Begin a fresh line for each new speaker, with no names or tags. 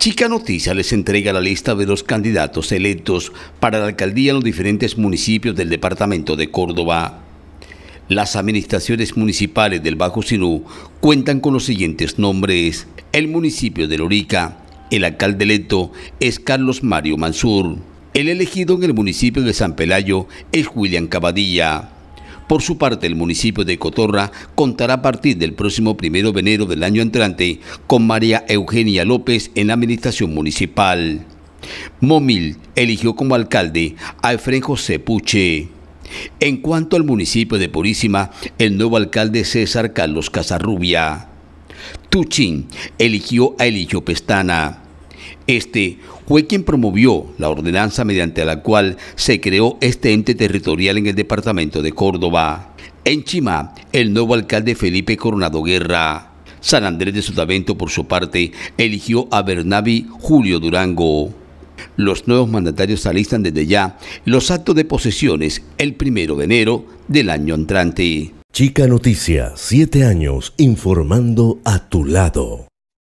Chica Noticia les entrega la lista de los candidatos electos para la alcaldía en los diferentes municipios del departamento de Córdoba. Las administraciones municipales del Bajo Sinú cuentan con los siguientes nombres. El municipio de Lorica, el alcalde electo es Carlos Mario Mansur. El elegido en el municipio de San Pelayo es William Cabadilla. Por su parte, el municipio de Cotorra contará a partir del próximo primero de enero del año entrante con María Eugenia López en la administración municipal. Momil eligió como alcalde a Efren José Puche. En cuanto al municipio de Purísima, el nuevo alcalde César Carlos Casarrubia. Tuchín eligió a Elijo Pestana. Este fue quien promovió la ordenanza mediante la cual se creó este ente territorial en el departamento de Córdoba. En Chima, el nuevo alcalde Felipe Coronado Guerra. San Andrés de Sotavento, por su parte, eligió a Bernabi Julio Durango. Los nuevos mandatarios alistan desde ya los actos de posesiones el primero de enero del año entrante. Chica noticia, siete años informando a tu lado.